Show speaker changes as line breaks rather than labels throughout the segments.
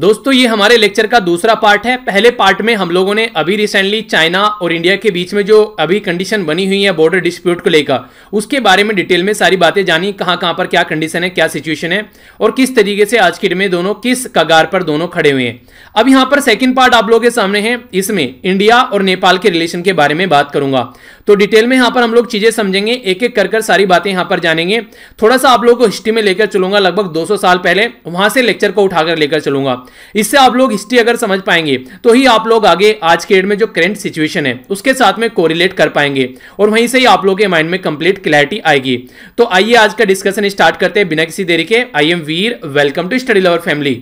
दोस्तों ये हमारे लेक्चर का दूसरा पार्ट है पहले पार्ट में हम लोगों ने अभी रिसेंटली चाइना और इंडिया के बीच में जो अभी कंडीशन बनी हुई है बॉर्डर डिस्प्यूट को लेकर उसके बारे में डिटेल में सारी बातें जानी कहां कहां पर क्या कंडीशन है क्या सिचुएशन है और किस तरीके से आज की डेट में दोनों किस कगार पर दोनों खड़े हुए हैं अब यहाँ पर सेकेंड पार्ट आप लोगों के सामने है इसमें इंडिया और नेपाल के रिलेशन के बारे में बात करूंगा तो डिटेल में यहां पर हम लोग चीज़ें समझेंगे एक एक कर कर सारी बातें यहां पर जानेंगे थोड़ा सा आप लोग को हिस्ट्री में लेकर चलूंगा लगभग 200 साल पहले वहां से लेक्चर को उठाकर लेकर चलूंगा इससे आप लोग हिस्ट्री अगर समझ पाएंगे तो ही आप लोग आगे आज के डेट में जो करेंट सिचुएशन है उसके साथ में कोरिलेट कर पाएंगे और वहीं से ही आप लोग के माइंड में कंप्लीट क्लैरिटी आएगी तो आइए आज का डिस्कशन स्टार्ट करते हैं बिना किसी देरी के I am Veer welcome to Study Lover family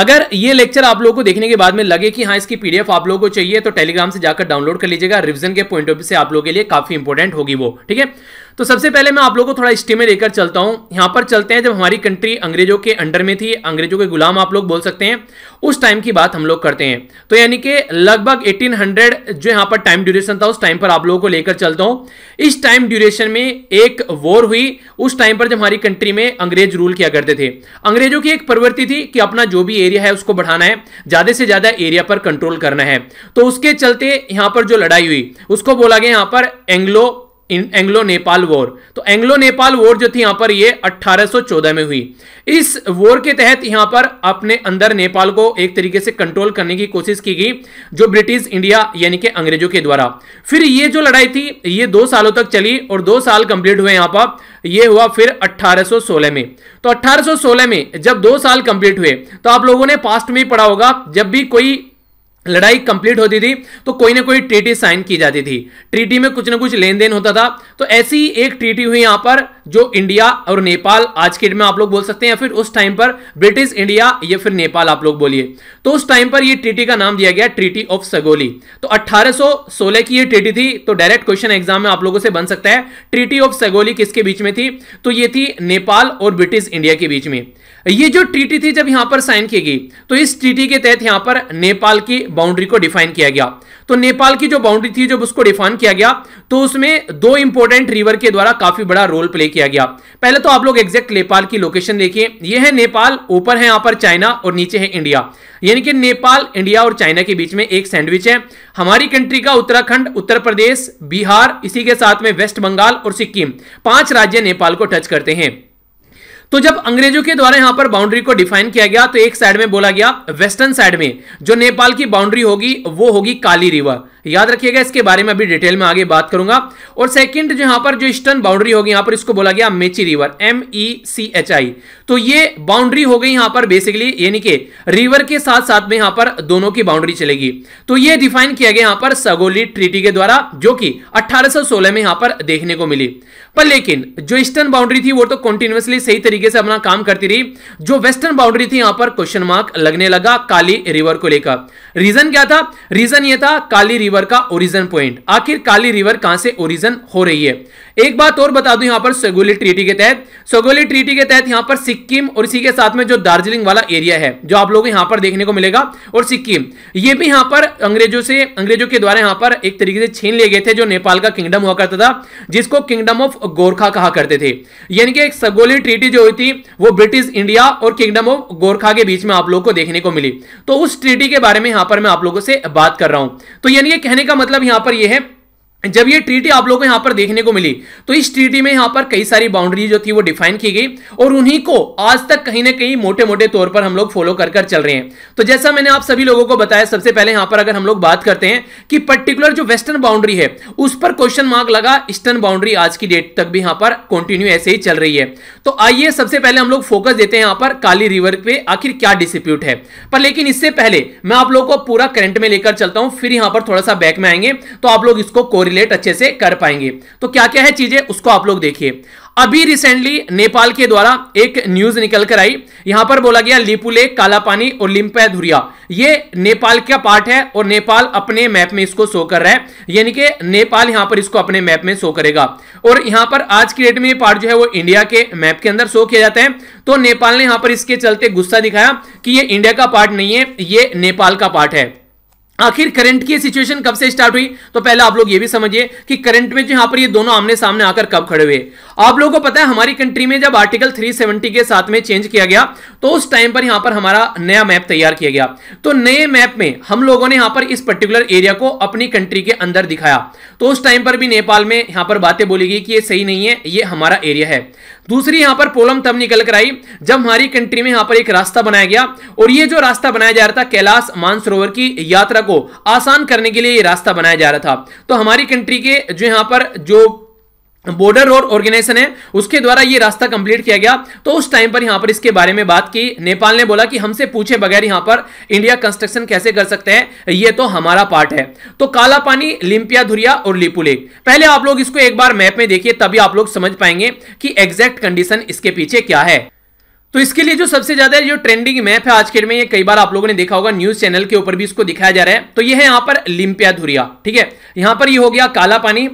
अगर ये लेक्चर आप लोगों को देखने के बाद में लगे कि हाँ इसकी पीडीएफ आप लोगों को चाहिए तो टेलीग्राम से जाकर डाउनलोड कर लीजिएगा रिविजन के पॉइंट ऑफ व्यू से आप लोगों के लिए काफी इंपॉर्टेंट होगी वो ठीक है तो सबसे पहले मैं आप लोगों को थोड़ा हिस्ट्री में लेकर चलता हूँ यहां पर चलते हैं जब हमारी कंट्री अंग्रेजों के अंडर में थी अंग्रेजों के गुलाम आप लोग बोल सकते हैं उस टाइम की बात हम लोग करते हैं तो यानी कि लगभग 1800 जो यहाँ पर टाइम ड्यूरेशन था उस टाइम पर आप लोगों को लेकर चलता हूं इस टाइम ड्यूरेशन में एक वॉर हुई उस टाइम पर जब हमारी कंट्री में अंग्रेज रूल किया करते थे अंग्रेजों की एक प्रवृत्ति थी कि अपना जो भी एरिया है उसको बढ़ाना है ज़्यादा से ज़्यादा एरिया पर कंट्रोल करना है तो उसके चलते यहाँ पर जो लड़ाई हुई उसको बोला गया यहाँ पर एंग्लो एंग्लो नेपाल वॉर तो एंग्लो नेपाल वॉर जो थी यहां पर ये 1814 में हुई इस वॉर के तहत यहां पर अपने अंदर नेपाल को एक तरीके से कंट्रोल करने की कोशिश की गई जो ब्रिटिश इंडिया यानी कि अंग्रेजों के द्वारा फिर ये जो लड़ाई थी ये दो सालों तक चली और दो साल कंप्लीट हुए यहां पर ये हुआ फिर 1816 में तो 1816 में जब दो साल कंप्लीट हुए तो आप लोगों ने पास्ट में पढ़ा होगा जब भी कोई लड़ाई कंप्लीट होती थी तो कोई ना कोई ट्रीटी साइन की जाती थी ट्रीटी में कुछ ना कुछ लेन देन होता था तो ऐसी एक ट्रीटी हुई यहां पर जो इंडिया और नेपाल आज के डेट में आप लोग बोल सकते हैं या फिर उस टाइम पर ब्रिटिश इंडिया या फिर नेपाल आप लोग बोलिए तो उस टाइम पर यह ट्रीटी का नाम दिया गया ट्रीटी ऑफ सगोली तो 1816 की ये ट्रीटी थी तो डायरेक्ट क्वेश्चन एग्जाम में आप लोगों से बन सकता है ट्रीटी ऑफ सगोली किसके बीच में थी तो ये थी नेपाल और ब्रिटिश इंडिया के बीच में ये जो ट्रीटी थी जब यहां पर साइन की गई तो इस ट्रीटी के तहत यहां पर नेपाल की बाउंड्री को डिफाइन किया गया तो नेपाल की जो बाउंड्री थी जब उसको डिफाइन किया गया तो उसमें दो इंपोर्टेंट रिवर के द्वारा काफी बड़ा रोल प्ले किया गया पहले तो आप लोग एग्जैक्ट नेपाल की लोकेशन देखिए यह है नेपाल ऊपर है यहाँ पर चाइना और नीचे है इंडिया यानी कि नेपाल इंडिया और चाइना के बीच में एक सैंडविच है हमारी कंट्री का उत्तराखंड उत्तर प्रदेश बिहार इसी के साथ में वेस्ट बंगाल और सिक्किम पांच राज्य नेपाल को टच करते हैं तो जब अंग्रेजों के द्वारा यहां पर बाउंड्री को डिफाइन किया गया तो एक साइड में बोला गया वेस्टर्न साइड में जो नेपाल की बाउंड्री होगी वो होगी काली रिवर याद रखिएगा इसके बारे में अभी डिटेल में आगे बात करूंगा और सेकंड जो यहां पर जो ईस्टर्न बाउंड्री होगी यहां पर इसको बोला गया Mechi river M E C H I तो ये बाउंड्री हो गई यहां पर बेसिकली यानी कि रिवर के साथ साथ में यहां पर दोनों की बाउंड्री चलेगी तो ये डिफाइन किया गया यहां पर सगोली ट्रीटी के द्वारा जो कि 1816 में यहां पर देखने को मिली पर लेकिन जो ईस्टर्न बाउंड्री थी वो तो कंटिन्यूसली सही तरीके से अपना काम करती रही जो वेस्टर्न बाउंड्री थी यहां पर क्वेश्चन मार्क लगने लगा काली रिवर को लेकर रीजन क्या था रीजन ये था काली रिवर रिवर का ओरिजन पॉइंट आखिर काली रिवर कहां से ओरिजन हो रही है एक बात और बता दू यहां पर सगोली ट्रीटी के तहत सगोली ट्रीटी के तहत यहां पर सिक्किम और इसी के साथ में जो दार्जिलिंग वाला एरिया है जो आप लोग यहां पर देखने को मिलेगा और सिक्किम ये भी यहां पर अंग्रेजों से अंग्रेजों के द्वारा यहां पर एक तरीके से छीन लिए गए थे जो नेपाल का किंगडम हुआ करता था जिसको किंगडम ऑफ गोरखा कहा करते थे यानी कि एक सगोली ट्रीटी जो हुई थी वो ब्रिटिश इंडिया और किंगडम ऑफ गोरखा के बीच में आप लोगों को देखने को मिली तो उस ट्रीटी के बारे में यहां पर मैं आप लोगों से बात कर रहा हूं तो यानी कहने का मतलब यहां पर यह है जब ये ट्रीटी आप लोगों को यहां पर देखने को मिली तो इस ट्रीटी में यहां पर कई सारी बाउंड्री जो थी वो डिफाइन की गई और उन्हीं को आज तक कहीं ना कहीं मोटे मोटे तौर पर हम लोग फॉलो कर कर चल रहे हैं तो जैसा मैंने आप सभी लोगों को बताया सबसे पहले यहां पर अगर हम लोग बात करते हैं कि पर्टिकुलर जो वेस्टर्न बाउंड्री है उस पर क्वेश्चन मार्क लगा ईस्टर्न बाउंड्री आज की डेट तक भी यहां पर कंटिन्यू ऐसे ही चल रही है तो आइए सबसे पहले हम लोग फोकस देते हैं यहां पर काली रिवर पे आखिर क्या डिस्प्यूट है पर लेकिन इससे पहले मैं आप लोग को पूरा करंट में लेकर चलता हूं फिर यहां पर थोड़ा सा बैक में आएंगे तो आप लोग इसको कोरिलेट रिलेट अच्छे से कर पाएंगे तो क्या क्या है चीजें उसको आप लोग देखिए अभी रिसेंटली नेपाल के द्वारा एक न्यूज निकल कर आई यहां पर बोला गया लिपुले कालापानी और लिम्पा धुरिया ये नेपाल का पार्ट है और नेपाल अपने मैप में इसको शो कर रहा है यानी कि नेपाल यहां पर इसको अपने मैप में शो करेगा और यहां पर आज की डेट में ये पार्ट जो है वो इंडिया के मैप के अंदर शो किया जाता है तो नेपाल ने यहां पर इसके चलते गुस्सा दिखाया कि ये इंडिया का पार्ट नहीं है ये नेपाल का पार्ट है आखिर करंट की सिचुएशन कब से स्टार्ट हुई तो पहले आप लोग ये भी समझिए कि करंट में जो यहां पर ये दोनों आमने सामने आकर कब खड़े हुए आप लोगों को पता है हमारी कंट्री में जब आर्टिकल 370 के साथ में चेंज किया गया तो उस टाइम पर यहां पर हमारा नया मैप तैयार किया गया तो नए मैप में हम लोगों ने यहां पर इस पर्टिकुलर एरिया को अपनी कंट्री के अंदर दिखाया तो उस टाइम पर भी नेपाल में यहां पर बातें बोली गई कि ये सही नहीं है ये हमारा एरिया है दूसरी यहां पर पोलम तब निकल कर आई जब हमारी कंट्री में यहां पर एक रास्ता बनाया गया और ये जो रास्ता बनाया जा रहा था कैलाश मानसरोवर की यात्रा को आसान करने के लिए ये रास्ता बनाया जा रहा था तो हमारी कंट्री के जो यहां पर जो बॉर्डर रोड ऑर्गेनाइजेशन है उसके द्वारा ये रास्ता कंप्लीट किया गया तो उस टाइम पर यहां पर इसके बारे में बात की नेपाल ने बोला कि हमसे पूछे बगैर यहां पर इंडिया कंस्ट्रक्शन कैसे कर सकते हैं ये तो हमारा पार्ट है तो काला पानी लिंपिया धुरिया और लिपू लेक पहले आप लोग इसको एक बार मैप में देखिए तभी आप लोग समझ पाएंगे कि एग्जैक्ट कंडीशन इसके पीछे क्या है तो इसके लिए जो सबसे ज्यादा जो ट्रेंडिंग मैप है आज के में ये कई बार आप लोगों ने देखा होगा न्यूज चैनल के ऊपर भी इसको दिखाया जा रहा है तो ये है यहां पर लिंपिया धुरिया ठीक है यहां पर ये हो गया काला पानी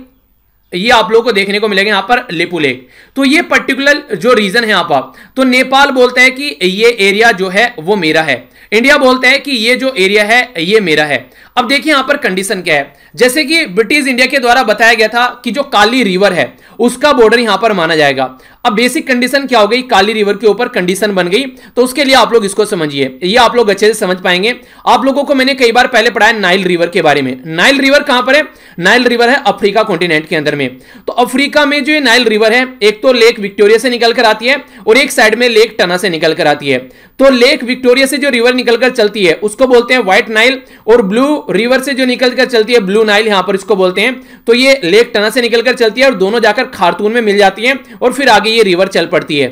ये आप लोगों को देखने को मिलेगा यहां पर लिपू लेक तो ये पर्टिकुलर जो रीजन है आप पर तो नेपाल बोलते हैं कि ये एरिया जो है वो मेरा है इंडिया बोलते हैं कि ये जो एरिया है ये मेरा है अब देखिए यहां पर कंडीशन क्या है जैसे कि ब्रिटिश इंडिया के द्वारा बताया गया था कि जो काली रिवर है उसका बॉर्डर यहां पर माना जाएगा अब बेसिक कंडीशन क्या हो गई काली रिवर के ऊपर कंडीशन बन गई तो उसके लिए आप लोग इसको समझिए ये आप लोग अच्छे से समझ पाएंगे आप लोगों को मैंने कई बार पहले पढ़ाया नाइल रिवर के बारे में नाइल रिवर कहां पर है नाइल रिवर है अफ्रीका कॉन्टिनेंट के अंदर में तो अफ्रीका में जो नाइल रिवर है एक तो लेक विक्टोरिया से निकलकर आती है और एक साइड में लेक टना से निकलकर आती है तो लेक विक्टोरिया से जो रिवर निकलकर चलती है उसको बोलते हैं व्हाइट नाइल और ब्लू रिवर से जो निकल कर चलती है ब्लू नाइल यहां पर इसको बोलते हैं तो ये लेक टना से निकलकर चलती है और दोनों जाकर खारतून में मिल जाती है और फिर आगे ये रिवर चल पड़ती है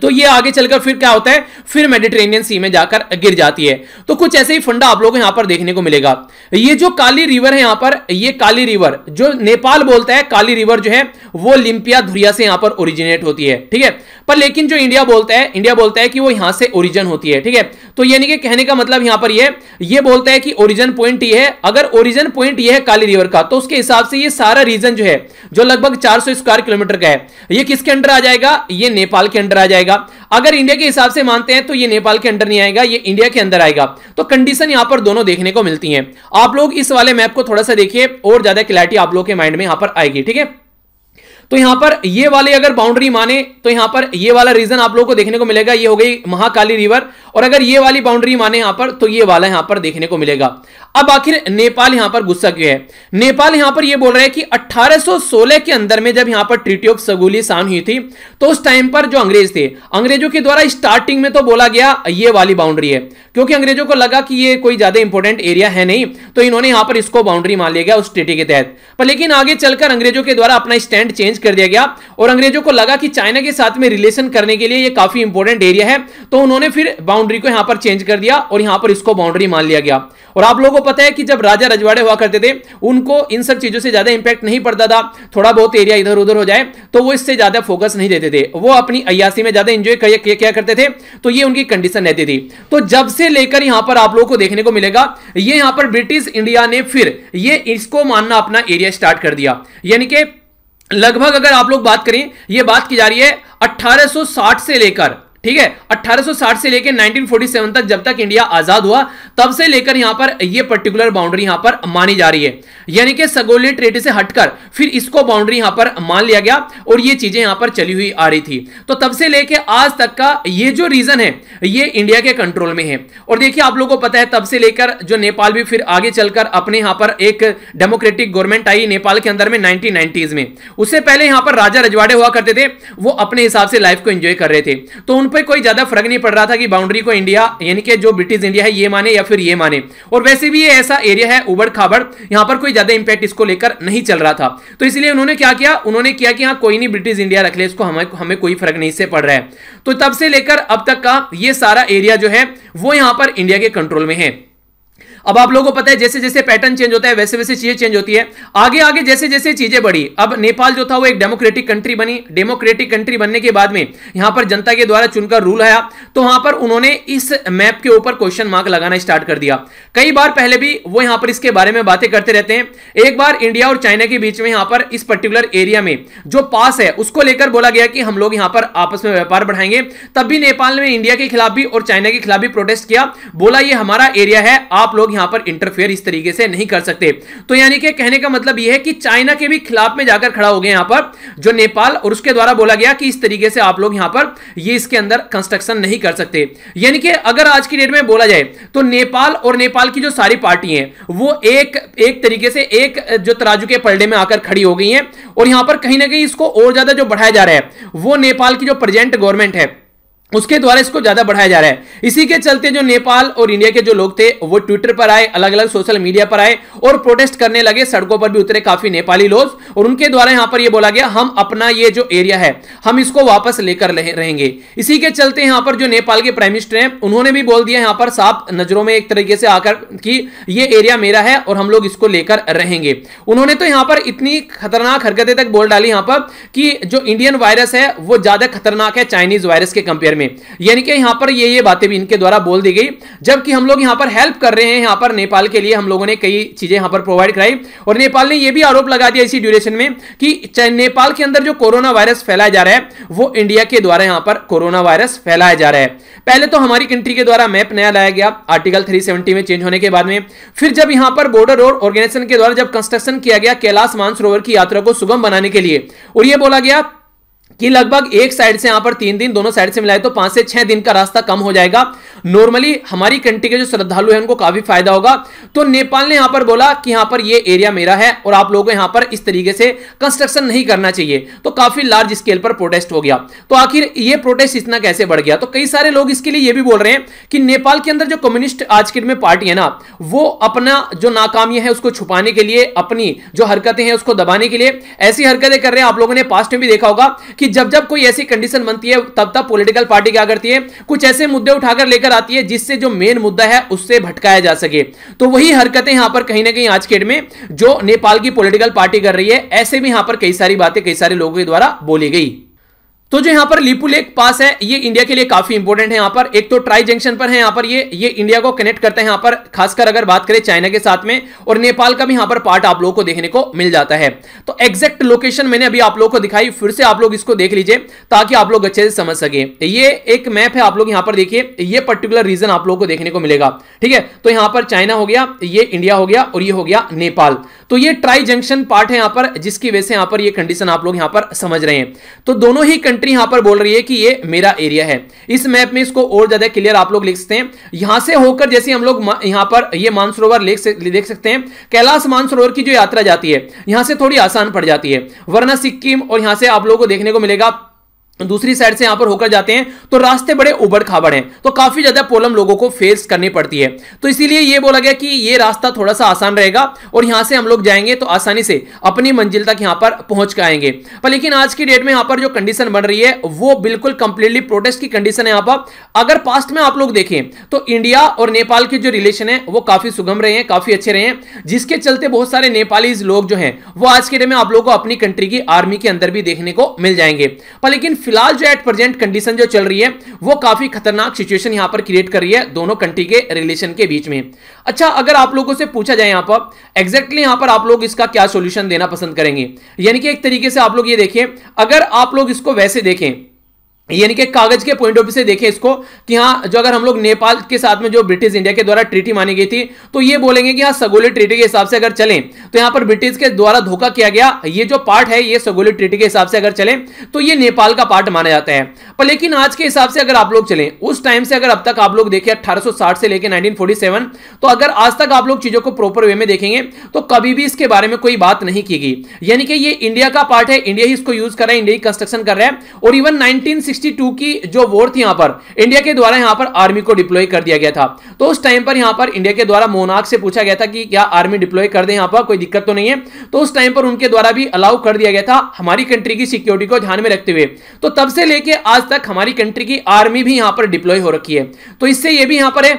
तो ये आगे चलकर फिर क्या होता है फिर मेडिटेरेनियन सी में जाकर गिर जाती है तो कुछ ऐसे ही फंडा आप लोगों को यहां पर देखने को मिलेगा ये जो काली रिवर है यहां पर ये काली रिवर जो नेपाल बोलता है काली रिवर जो है वो लिंपिया धुरिया से यहां पर ओरिजिनेट होती है ठीक है पर लेकिन जो इंडिया बोलता है इंडिया बोलता है कि वो यहां से ओरिजिन होती है ठीक है तो यानी कि कहने का मतलब यहां पर यह ये बोलता है कि ओरिजिन पॉइंट ये है अगर ओरिजिन पॉइंट ये है काली रिवर का तो उसके हिसाब से ये सारा रीजन जो है जो लगभग चार स्क्वायर किलोमीटर का है ये किसके अंडर आ जाएगा ये नेपाल के अंडर आ जाएगा आएगा अगर इंडिया के हिसाब से मानते हैं तो ये नेपाल के अंडर नहीं आएगा ये इंडिया के अंदर आएगा तो कंडीशन यहां पर दोनों देखने को मिलती है आप लोग इस वाले मैप को थोड़ा सा देखिए और ज्यादा क्लैरिटी आप लोग के माइंड में यहां पर आएगी ठीक है तो यहां पर ये वाले अगर बाउंड्री माने तो यहां पर ये वाला रीजन आप लोगों को देखने को मिलेगा ये हो गई महाकाली रिवर और अगर ये वाली बाउंड्री माने यहां पर तो ये वाला यहां पर देखने को मिलेगा अब आखिर नेपाल यहां पर गुस्सा क्यों है नेपाल यहां पर ये बोल रहा है कि 1816 के अंदर में जब यहां पर ट्रीटी ऑफ सगुली साम हुई थी तो उस टाइम पर जो अंग्रेज थे अंग्रेजों के द्वारा स्टार्टिंग में तो बोला गया ये वाली बाउंड्री है क्योंकि अंग्रेजों को लगा कि ये कोई ज्यादा इंपॉर्टेंट एरिया है नहीं तो इन्होंने यहां पर इसको बाउंड्री मान लिया गया उस ट्रीटी के तहत पर लेकिन आगे चलकर अंग्रेजों के द्वारा अपना स्टैंड चेंज कर दिया गया और अंग्रेजों को लगा कि चाइना के साथ में रिलेशन करने के लिए ये काफी इंपॉर्टेंट एरिया है तो उन्होंने फिर बाउंड्री को यहां पर चेंज कर दिया और यहां पर इसको बाउंड्री मान लिया गया और आप लोगों को पता है कि जब राजा रजवाड़े हुआ करते थे उनको इन सब चीजों से ज्यादा इंपैक्ट नहीं पड़ता था थोड़ा बहुत एरिया इधर उधर हो जाए तो वो इससे ज्यादा फोकस नहीं देते थे वो अपनी अयासी में ज्यादा इंजॉय क्या करते थे तो ये उनकी कंडीशन रहती थी तो जब से लेकर यहां पर आप लोगों को देखने को मिलेगा ये यहां पर ब्रिटिश इंडिया ने फिर ये इसको मानना अपना एरिया स्टार्ट कर दिया यानी कि लगभग अगर आप लोग बात करें यह बात की जा रही है 1860 से लेकर ठीक है 1860 से लेकर 1947 तक जब तक इंडिया आजाद हुआ तब से लेकर यहां पर ये पर्टिकुलर बाउंड्री यहां पर मानी जा रही है यानी कि सगोलिया ट्रेटी से हटकर फिर इसको बाउंड्री यहां पर मान लिया गया और ये चीजें यहां पर चली हुई आ रही थी तो तब से लेकर आज तक का ये जो रीजन है ये इंडिया के कंट्रोल में है और देखिए आप लोगों को पता है तब से लेकर जो नेपाल भी फिर आगे चलकर अपने यहां पर एक डेमोक्रेटिक गवर्नमेंट आई नेपाल के अंदर में नाइनटीन में उससे पहले यहां पर राजा रजवाड़े हुआ करते थे वो अपने हिसाब से लाइफ को एंजॉय कर रहे थे तो उन पे कोई ज्यादा फर्क नहीं पड़ रहा था कि बाउंड्री को इंडिया यानी कि जो ब्रिटिश इंडिया है ये माने या फिर ये माने और वैसे भी ये ऐसा एरिया है उबड़ खाबड़ यहां पर कोई ज्यादा इंपैक्ट इसको लेकर नहीं चल रहा था तो इसलिए उन्होंने क्या किया उन्होंने किया कि हाँ कोई नहीं ब्रिटिश इंडिया रख ले इसको हमें हमें कोई फर्क नहीं इससे पड़ रहा है तो तब से लेकर अब तक का ये सारा एरिया जो है वो यहां पर इंडिया के कंट्रोल में है अब आप लोगों को पता है जैसे जैसे पैटर्न चेंज होता है वैसे वैसे चीजें चेंज होती है आगे आगे जैसे जैसे चीजें बढ़ी अब नेपाल जो था वो एक डेमोक्रेटिक कंट्री बनी डेमोक्रेटिक कंट्री बनने के बाद में यहां पर जनता के द्वारा चुनकर रूल आया तो वहां पर उन्होंने इस मैप के ऊपर क्वेश्चन मार्क लगाना स्टार्ट कर दिया कई बार पहले भी वो यहां पर इसके बारे में बातें करते रहते हैं एक बार इंडिया और चाइना के बीच में यहां पर इस पर्टिकुलर एरिया में जो पास है उसको लेकर बोला गया कि हम लोग यहां पर आपस में व्यापार बढ़ाएंगे तब भी नेपाल ने इंडिया के खिलाफ भी और चाइना के खिलाफ भी प्रोटेस्ट किया बोला ये हमारा एरिया है आप लोग यहां पर इंटरफेयर इस तरीके से नहीं कर सकते तो यानी कि कहने का मतलब यह है कि चाइना के भी खिलाफ में जाकर खड़ा हो गया यहां पर जो नेपाल और उसके द्वारा बोला गया कि इस तरीके से आप लोग यहां पर ये इसके अंदर कंस्ट्रक्शन नहीं कर सकते यानी कि अगर आज की डेट में बोला जाए तो नेपाल और नेपाल की जो सारी पार्टी है वो एक एक तरीके से एक जो तराजू के पलडे में आकर खड़ी हो गई है और यहां पर कहीं ना कहीं इसको और ज्यादा जो बढ़ाया जा रहा है वो नेपाल की जो प्रेजेंट गवर्नमेंट है उसके द्वारा इसको ज्यादा बढ़ाया जा रहा है इसी के चलते जो नेपाल और इंडिया के जो लोग थे वो ट्विटर पर आए अलग अलग सोशल मीडिया पर आए और प्रोटेस्ट करने लगे सड़कों पर भी उतरे काफी नेपाली लोग और उनके द्वारा यहां पर ये बोला गया हम अपना ये जो एरिया है हम इसको वापस लेकर रहेंगे इसी के चलते यहां पर जो नेपाल के प्राइम मिनिस्टर हैं उन्होंने भी बोल दिया यहां पर साफ नजरों में एक तरीके से आकर कि ये एरिया मेरा है और हम लोग इसको लेकर रहेंगे उन्होंने तो यहां पर इतनी खतरनाक हरकतें तक बोल डाली यहां पर कि जो इंडियन वायरस है वो ज्यादा खतरनाक है चाइनीज वायरस के कंपेयर में में यानी कि यहां पर ये ये बातें भी इनके द्वारा बोल दी गई जबकि हम लोग यहां पर हेल्प कर रहे हैं यहां पर नेपाल के लिए हम लोगों ने कई चीजें यहां पर प्रोवाइड कराई और नेपाल ने यह भी आरोप लगा दिया इसी ड्यूरेशन में कि नेपाल के अंदर जो कोरोना वायरस फैलाया जा रहा है वो इंडिया के द्वारा यहां पर कोरोना वायरस फैलाया जा रहा है पहले तो हमारी कंट्री के द्वारा मैप नया लाया गया आर्टिकल थ्री में चेंज होने के बाद में फिर जब यहां पर बॉर्डर रोड ऑर्गेनाइजेशन के द्वारा जब कंस्ट्रक्शन किया गया कैलाश मानसरोवर की यात्रा को सुगम बनाने के लिए और यह बोला गया कि लगभग एक साइड से यहां पर तीन दिन दोनों साइड से मिलाए तो पांच से छह दिन का रास्ता कम हो जाएगा नॉर्मली हमारी कंट्री के जो श्रद्धालु हैं उनको काफी फायदा होगा तो नेपाल ने यहां पर बोला कि यहां पर ये एरिया मेरा है और आप लोगों को यहां पर इस तरीके से कंस्ट्रक्शन नहीं करना चाहिए तो काफी लार्ज स्केल पर प्रोटेस्ट हो गया तो आखिर ये प्रोटेस्ट इतना कैसे बढ़ गया तो कई सारे लोग इसके लिए ये भी बोल रहे हैं कि नेपाल के अंदर जो कम्युनिस्ट आज के में पार्टी है ना वो अपना जो नाकामी है उसको छुपाने के लिए अपनी जो हरकतें हैं उसको दबाने के लिए ऐसी हरकतें कर रहे हैं आप लोगों ने पास्ट में भी देखा होगा कि जब जब कोई ऐसी कंडीशन बनती है तब तब पॉलिटिकल पार्टी क्या करती है कुछ ऐसे मुद्दे उठाकर लेकर आती है जिससे जो मेन मुद्दा है उससे भटकाया जा सके तो वही हरकतें यहां पर कहीं ना कहीं आज के डेट में जो नेपाल की पॉलिटिकल पार्टी कर रही है ऐसे भी यहां पर कई सारी बातें कई सारे लोगों के द्वारा बोली गई तो जो यहाँ पर लिपू लेक पास है ये इंडिया के लिए काफी इंपोर्टेंट है यहां पर एक तो ट्राई जंक्शन पर है यहां पर ये ये इंडिया को कनेक्ट करता है यहां पर खासकर अगर बात करें चाइना के साथ में और नेपाल का भी यहां पर पार्ट आप लोगों को देखने को मिल जाता है तो एग्जैक्ट लोकेशन मैंने अभी आप लोगों को दिखाई फिर से आप लोग इसको देख लीजिए ताकि आप लोग अच्छे से समझ सके ये एक मैप है आप लोग यहां पर देखिए ये पर्टिकुलर रीजन आप लोग को देखने को मिलेगा ठीक है तो यहां पर चाइना हो गया ये इंडिया हो गया और ये हो गया नेपाल तो ये ट्राई जंक्शन पार्ट है यहाँ पर जिसकी वजह से यहाँ पर ये कंडीशन आप लोग यहां पर समझ रहे हैं तो दोनों ही कंट्री कंट्री यहां पर बोल रही है कि ये मेरा एरिया है इस मैप में इसको और ज्यादा क्लियर आप लोग लिख सकते हैं यहां से होकर जैसे हम लोग यहां पर ये मानसरोवर देख सकते हैं कैलाश मानसरोवर की जो यात्रा जाती है यहां से थोड़ी आसान पड़ जाती है वरना सिक्किम और यहां से आप लोगों को देखने को मिलेगा दूसरी साइड से यहां पर होकर जाते हैं तो रास्ते बड़े उबड़ खाबड़ हैं तो काफी ज्यादा प्रॉब्लम लोगों को फेस करनी पड़ती है तो इसीलिए यह बोला गया कि यह रास्ता थोड़ा सा आसान रहेगा और यहां से हम लोग जाएंगे तो आसानी से अपनी मंजिल तक यहां पर पहुंच के आएंगे पर लेकिन आज की डेट में यहां पर जो कंडीशन बन रही है वो बिल्कुल कंप्लीटली प्रोटेस्ट की कंडीशन है यहां पर अगर पास्ट में आप लोग देखें तो इंडिया और नेपाल के जो रिलेशन है वो काफी सुगम रहे हैं काफी अच्छे रहे हैं जिसके चलते बहुत सारे नेपाली लोग जो है वो आज के डेट में आप लोग को अपनी कंट्री की आर्मी के अंदर भी देखने को मिल जाएंगे पर लेकिन फिलहाल जो एट प्रेजेंट कंडीशन जो चल रही है वो काफी खतरनाक सिचुएशन यहां पर क्रिएट कर रही है दोनों कंट्री के रिलेशन के बीच में अच्छा अगर आप लोगों से पूछा जाए यहां पर एग्जैक्टली यहां पर आप लोग इसका क्या सोल्यूशन देना पसंद करेंगे यानी कि एक तरीके से आप लोग ये देखें अगर आप लोग इसको वैसे देखें यानी कि कागज के पॉइंट ऑफ व्यू से देखें इसको कि हाँ जो अगर हम लोग नेपाल के साथ में जो ब्रिटिश इंडिया के द्वारा ट्रीटी मानी गई थी तो ये बोलेंगे कि हाँ सगोली ट्रीटी के हिसाब से अगर चलें तो यहाँ पर ब्रिटिश के द्वारा धोखा किया गया ये जो पार्ट है ये सगोली ट्रीटी के हिसाब से अगर चलें तो ये नेपाल का पार्ट माना जाता है पर लेकिन आज के हिसाब से अगर आप लोग चलें उस टाइम से अगर अब तक आप लोग देखें अट्ठारह से लेकर नाइनटीन तो अगर आज तक आप लोग चीजों को प्रॉपर वे में देखेंगे तो कभी भी इसके बारे में कोई बात नहीं की गई यानी कि ये इंडिया का पार्ट है इंडिया ही इसको यूज कर रहा है इंडिया ही कंस्ट्रक्शन कर रहा है और इवन नाइनटीन 1962 की जो वॉर थी यहां पर इंडिया के द्वारा यहां पर आर्मी को डिप्लॉय कर दिया गया था तो उस टाइम पर यहां पर इंडिया के द्वारा मोनाक से पूछा गया था कि क्या आर्मी डिप्लॉय कर दे यहां पर कोई दिक्कत तो नहीं है तो उस टाइम पर उनके द्वारा भी अलाउ कर दिया गया था हमारी कंट्री की सिक्योरिटी को ध्यान में रखते हुए तो तब से लेके आज तक हमारी कंट्री की आर्मी भी यहां पर डिप्लॉय हो रखी है तो इससे यह भी यहाँ पर है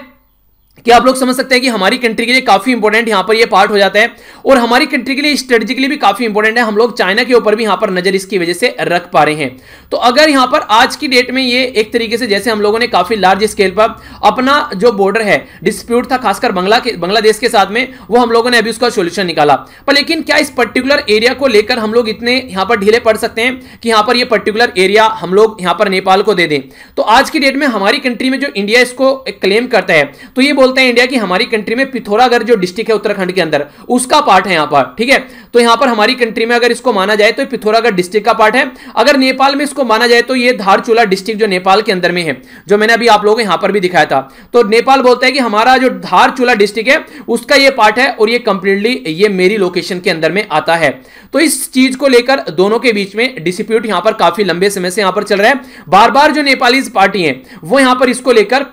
कि आप लोग समझ सकते हैं कि हमारी कंट्री के लिए काफी इंपॉर्टेंट यहां पर ये पार्ट हो जाता है और हमारी कंट्री के लिए स्ट्रेटेजिकली भी काफी इंपॉर्टेंट है हम लोग चाइना के ऊपर भी यहां पर नजर इसकी वजह से रख पा रहे हैं तो अगर यहां पर आज की डेट में ये एक तरीके से जैसे हम लोगों ने काफी लार्ज स्केल पर अपना जो बॉर्डर है डिस्प्यूट था खासकर बंगला के बांग्लादेश के साथ में वो हम लोगों ने अभी उसका सोल्यूशन निकाला पर लेकिन क्या इस पर्टिकुलर एरिया को लेकर हम लोग इतने यहां पर ढीले पड़ सकते हैं कि यहां पर यह पर्टिकुलर एरिया हम लोग यहां पर नेपाल को दे दें तो आज की डेट में हमारी कंट्री में जो इंडिया इसको क्लेम करता है तो ये बोलते हैं इंडिया की हमारी कंट्री में पिथौरागढ़ जो डिस्ट्रिक्ट है उत्तराखंड के अंदर उसका पार्ट है यहां पर ठीक है तो यहां पर हमारी कंट्री में अगर इसको माना जाए तो पिथौरागढ़ डिस्ट्रिक्ट का पार्ट है अगर नेपाल में इसको माना जाए तो ये धारचूला डिस्ट्रिक्ट जो नेपाल के अंदर में है जो मैंने अभी आप लोगों को यहां पर भी दिखाया था तो नेपाल बोलता है कि हमारा जो धारचूला डिस्ट्रिक्ट है उसका यह पार्ट है और यह कंप्लीटली ये मेरी लोकेशन के अंदर में आता है तो इस चीज को लेकर दोनों के बीच में डिस्प्यूट यहां पर काफी लंबे समय से यहां पर चल रहा है बार बार जो नेपाली पार्टी है वो यहां पर इसको लेकर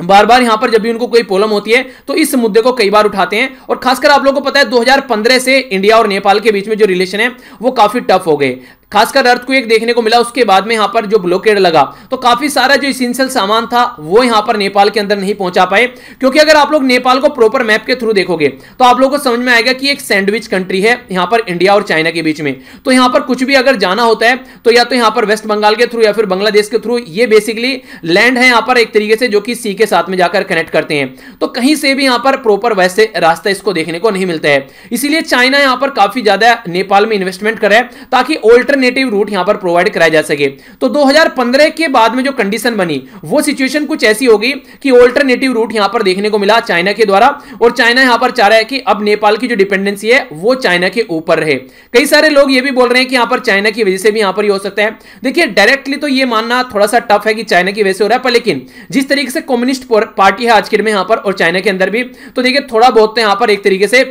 बार बार यहां पर जब भी उनको कोई प्रॉब्लम होती है तो इस मुद्दे को कई बार उठाते हैं और खासकर आप लोगों को पता है 2015 से इंडिया और नेपाल के बीच में जो रिलेशन है वो काफी टफ हो गए खासकर अर्थ को एक देखने को मिला उसके बाद में यहाँ पर जो ब्लॉकेड लगा तो काफी सारा जो इसल सामान था वो यहाँ पर नेपाल के अंदर नहीं पहुंचा पाए क्योंकि अगर आप लोग नेपाल को प्रॉपर मैप के थ्रू देखोगे तो आप लोग को समझ में आएगा कि एक सैंडविच कंट्री है यहाँ पर इंडिया और चाइना के बीच में तो यहाँ पर कुछ भी अगर जाना होता है तो या तो यहाँ पर वेस्ट बंगाल के थ्रू या फिर बांग्लादेश के थ्रू ये बेसिकली लैंड है यहाँ पर एक तरीके से जो कि सी के साथ में जाकर कनेक्ट करते हैं तो कहीं से भी यहाँ पर प्रॉपर वैसे रास्ता इसको देखने को नहीं मिलता है इसीलिए चाइना यहाँ पर काफी ज्यादा नेपाल में इन्वेस्टमेंट करे है ताकि ओल्टर अल्टरनेटिव रूट यहां पर प्रोवाइड कराया जा सके तो 2015 के बाद में जो कंडीशन बनी वो सिचुएशन कुछ ऐसी होगी कि ऑल्टरनेटिव रूट यहां पर देखने को मिला चाइना के द्वारा और चाइना यहां पर चाह रहा है कि अब नेपाल की जो डिपेंडेंसी है वो चाइना के ऊपर रहे कई सारे लोग ये भी बोल रहे हैं कि यहां पर चाइना की वजह से भी यहां पर हो सकता है देखिए डायरेक्टली तो ये मानना थोड़ा सा टफ है कि चाइना की वजह से हो रहा है पर लेकिन जिस तरीके से कम्युनिस्ट पार्टी है आज के में यहां पर और चाइना के अंदर भी तो देखिए थोड़ा बहुत तो यहां पर एक तरीके से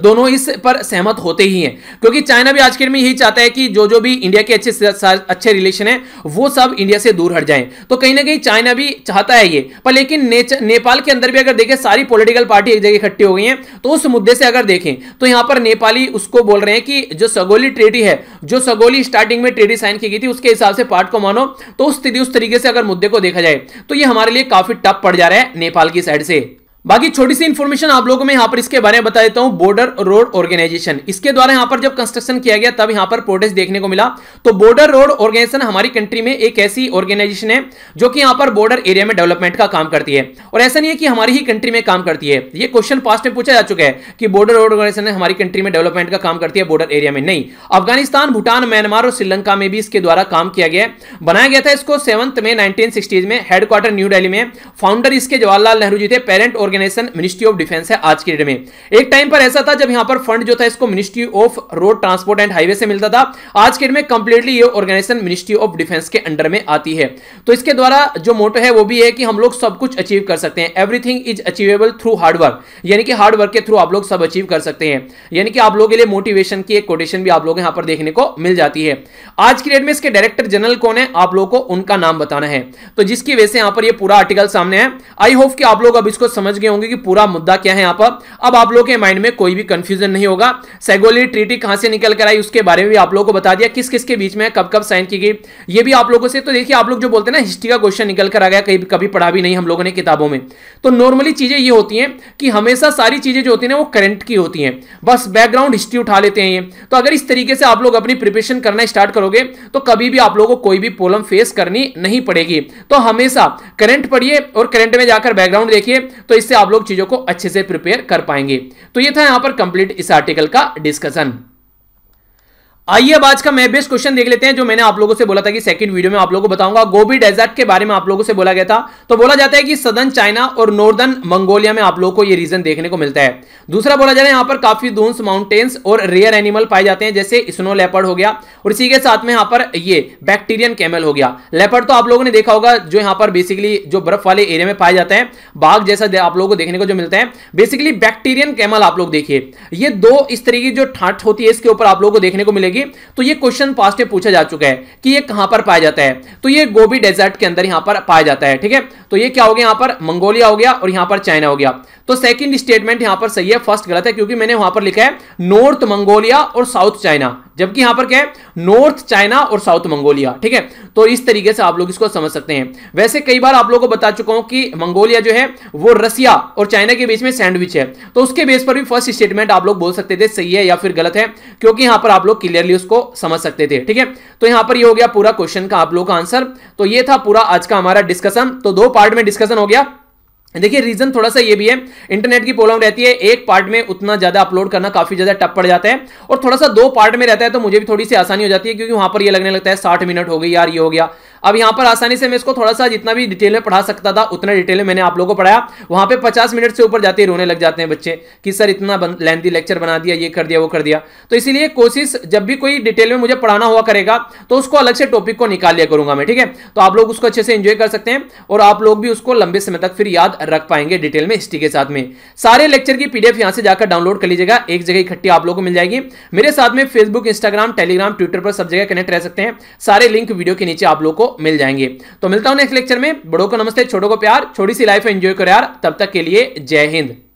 दोनों इस पर सहमत होते ही हैं क्योंकि चाइना भी आज के में यही चाहता है कि जो जो भी इंडिया के अच्छे अच्छे रिलेशन है वो सब इंडिया से दूर हट जाएं तो कहीं ना कहीं चाइना भी चाहता है ये पर लेकिन नेपाल के अंदर भी अगर देखें सारी पॉलिटिकल पार्टी एक जगह इकट्ठी हो गई हैं तो उस मुद्दे से अगर देखें तो यहां पर नेपाली उसको बोल रहे हैं कि जो सगोली ट्रेडी है जो सगोली स्टार्टिंग में ट्रेडी साइन की गई थी उसके हिसाब से पार्ट को मानो तो उस तरीके से अगर मुद्दे को देखा जाए तो ये हमारे लिए काफी टफ पड़ जा रहा है नेपाल की साइड से बाकी छोटी सी इन्फॉर्मेशन आप लोगों में यहाँ पर इसके बारे में बता देता हूँ बॉर्डर रोड ऑर्गेनाइजेशन इसके द्वारा यहाँ पर जब कंस्ट्रक्शन किया गया तब यहाँ पर प्रोटेस्ट देखने को मिला तो बॉर्डर रोड ऑर्गेनाइजेशन हमारी कंट्री में एक ऐसी ऑर्गेनाइजेशन है जो कि यहाँ पर बॉर्डर एरिया में डेवलपमेंट का काम करती है और ऐसा नहीं है कि हमारी ही कंट्री में काम करती है ये क्वेश्चन पास्ट में पूछा जा चुका है कि बॉर्डर रोड ऑर्गेनाइजेशन हमारी कंट्री में डेवलपमेंट का काम करती है बॉर्डर एरिया में नहीं अफगानिस्तान भूटान म्यांमार और श्रीलंका में भी इसके द्वारा काम किया गया बनाया गया था इसको सेवंथ में नाइनटीन में हेडक्वार्टर न्यू डेली में फाउंडर इसके जवाहरलाल नेहरू जी थे पेरेंट और ऑर्गेनाइजेशन मिनिस्ट्री ऑफ डिफेंस है आज के डेट में एक टाइम पर ऐसा था जब यहां पर फंड जो था इसको ministry of road transport and highway से मिलता था आज के डेट में कंप्लीटली ये ऑर्गेनाइजेशन मिनिस्ट्री ऑफ डिफेंस के अंडर में आती है तो इसके द्वारा जो मोटो है वो भी है कि हम लोग सब कुछ अचीव कर सकते हैं everything is achievable through hard work यानी कि हार्डवर्क के थ्रू आप लोग सब अचीव कर सकते हैं यानी कि आप लोगों के लिए मोटिवेशन की एक कोटेशन भी आप लोग यहां पर देखने को मिल जाती है आज की डेट में इसके डायरेक्टर जनरल कौन है आप लोगों को उनका नाम बताना है तो जिसकी वजह से यहां पर ये पूरा आर्टिकल सामने है आई होप कि आप लोग अब इसको समझ चुके होंगे कि पूरा मुद्दा क्या है यहाँ पर अब आप लोगों के माइंड में कोई भी कंफ्यूजन नहीं होगा सेगोली ट्रीटी कहां से निकल कर आई उसके बारे में भी आप लोगों को बता दिया किस किस के बीच में कब कब साइन की गई ये भी आप लोगों से तो देखिए आप लोग जो बोलते हैं ना हिस्ट्री का क्वेश्चन निकल कर आ गया कभी कभी पढ़ा भी नहीं हम लोगों ने किताबों में तो नॉर्मली चीज़ें ये होती हैं कि हमेशा सारी चीज़ें जो होती है ना वो करंट की होती हैं बस बैकग्राउंड हिस्ट्री उठा लेते हैं ये तो अगर इस तरीके से आप लोग अपनी प्रिपरेशन करना स्टार्ट करोगे तो कभी भी आप लोगों को कोई भी प्रॉब्लम फेस करनी नहीं पड़ेगी तो हमेशा करंट पढ़िए और करंट में जाकर बैकग्राउंड देखिए तो इससे से आप लोग चीज़ों को अच्छे से प्रिपेयर कर पाएंगे तो ये था यहां पर कंप्लीट इस आर्टिकल का डिस्कशन आइए अब आज का मैं बेस्ट क्वेश्चन देख लेते हैं जो मैंने आप लोगों से बोला था कि सेकंड वीडियो में आप लोगों को बताऊंगा गोबी डेजर्ट के बारे में आप लोगों से बोला गया था तो बोला जाता है कि सदन चाइना और नॉर्दर्न मंगोलिया में आप लोगों को ये रीजन देखने को मिलता है दूसरा बोला जा रहा है यहाँ पर काफी दूंस माउंटेन्स और रेयर एनिमल पाए जाते हैं जैसे स्नो लेपर्ड हो गया और इसी के साथ में यहाँ पर ये बैक्टीरियन कैमल हो गया लेपर्ड तो आप लोगों ने देखा होगा जो यहाँ पर बेसिकली जो बर्फ वाले एरिया में पाए जाते हैं बाघ जैसा आप लोगों को देखने को जो मिलता है बेसिकली बैक्टीरियन कैमल आप लोग देखिए ये दो इस तरीके की जो ठाट होती है इसके ऊपर आप लोगों को देखने को मिलेगी मिलेगी तो ये क्वेश्चन पास्ट में पूछा जा चुका है कि ये कहां पर पाया जाता है तो ये गोभी डेजर्ट के अंदर यहां पर पाया जाता है ठीक है तो ये क्या हो गया यहां पर मंगोलिया हो गया और यहां पर चाइना हो गया तो सेकंड स्टेटमेंट यहां पर सही है फर्स्ट गलत है क्योंकि मैंने वहां पर लिखा है नॉर्थ मंगोलिया और साउथ चाइना जबकि यहां पर क्या है नॉर्थ चाइना और साउथ मंगोलिया ठीक है तो इस तरीके से आप लोग इसको समझ सकते हैं वैसे कई बार आप लोगों को बता चुका हूं कि मंगोलिया जो है वो रसिया और चाइना के बीच में सैंडविच है तो उसके बेस पर भी फर्स्ट स्टेटमेंट आप लोग बोल सकते थे सही है या फिर गलत है क्योंकि यहां पर आप लोग क्लियर क्लियरली उसको समझ सकते थे ठीक है तो यहां पर ये हो गया पूरा क्वेश्चन का आप लोगों का आंसर तो ये था पूरा आज का हमारा डिस्कशन तो दो पार्ट में डिस्कशन हो गया देखिए रीजन थोड़ा सा ये भी है इंटरनेट की प्रॉब्लम रहती है एक पार्ट में उतना ज्यादा अपलोड करना काफी ज्यादा टप पड़ जाता है और थोड़ा सा दो पार्ट में रहता है तो मुझे भी थोड़ी सी आसानी हो जाती है क्योंकि वहां पर ये लगने लगता है साठ मिनट हो गई यार ये हो गया अब यहां पर आसानी से मैं इसको थोड़ा सा जितना भी डिटेल में पढ़ा सकता था उतना डिटेल में मैंने आप लोगों को पढ़ाया वहां पे पचास मिनट से ऊपर जाते ही रोने लग जाते हैं बच्चे कि सर इतना लेंथी लेक्चर बना दिया ये कर दिया वो कर दिया तो इसीलिए कोशिश जब भी कोई डिटेल में मुझे पढ़ाना हुआ करेगा तो उसको अलग से टॉपिक को निकाल लिया करूंगा मैं ठीक है तो आप लोग उसको अच्छे से इंजॉय कर सकते हैं और आप लोग भी उसको लंबे समय तक फिर याद रख पाएंगे डिटेल में हिस्ट्री के साथ में सारे लेक्चर की पीडीएफ यहां से जाकर डाउनलोड कर लीजिएगा एक जगह इकट्ठी आप लोग को मिल जाएगी मेरे साथ में फेसबुक इंस्टाग्राम टेलीग्राम ट्विटर पर सब जगह कनेक्ट रह सकते हैं सारे लिंक वीडियो के नीचे आप लोग को मिल जाएंगे तो मिलता हूं नेक्स्ट लेक्चर में बड़ों को नमस्ते छोटों को प्यार छोटी सी लाइफ एंजॉय करो यार तब तक के लिए जय हिंद